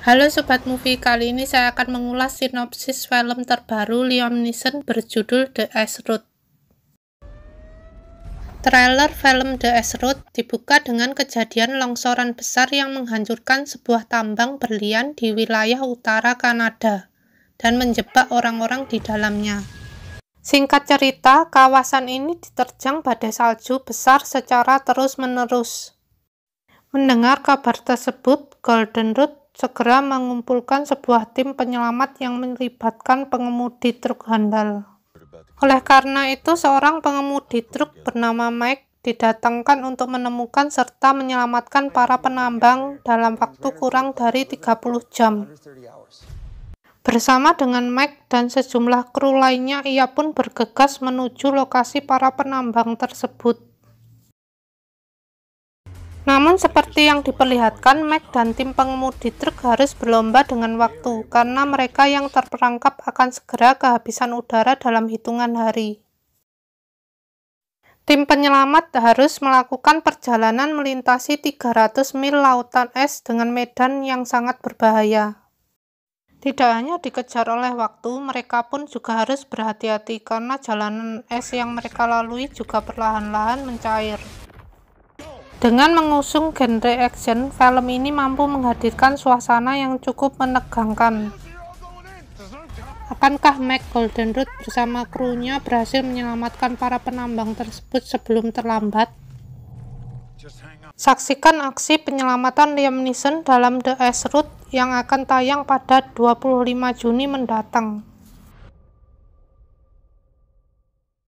Halo Sobat Movie, kali ini saya akan mengulas sinopsis film terbaru Liam Neeson berjudul The Ice Road. Trailer film The Ice Road dibuka dengan kejadian longsoran besar yang menghancurkan sebuah tambang berlian di wilayah utara Kanada dan menjebak orang-orang di dalamnya. Singkat cerita, kawasan ini diterjang badai salju besar secara terus-menerus. Mendengar kabar tersebut, Golden Road segera mengumpulkan sebuah tim penyelamat yang melibatkan pengemudi truk handal. Oleh karena itu, seorang pengemudi truk bernama Mike didatangkan untuk menemukan serta menyelamatkan para penambang dalam waktu kurang dari 30 jam. Bersama dengan Mike dan sejumlah kru lainnya, ia pun bergegas menuju lokasi para penambang tersebut. Namun seperti yang diperlihatkan, Mac dan tim pengemudi truk harus berlomba dengan waktu karena mereka yang terperangkap akan segera kehabisan udara dalam hitungan hari. Tim penyelamat harus melakukan perjalanan melintasi 300 mil lautan es dengan medan yang sangat berbahaya. Tidak hanya dikejar oleh waktu, mereka pun juga harus berhati-hati karena jalanan es yang mereka lalui juga perlahan-lahan mencair. Dengan mengusung genre action, film ini mampu menghadirkan suasana yang cukup menegangkan. Akankah Mac Golden Root bersama krunya berhasil menyelamatkan para penambang tersebut sebelum terlambat? Saksikan aksi penyelamatan Liam Neeson dalam The Ice root yang akan tayang pada 25 Juni mendatang.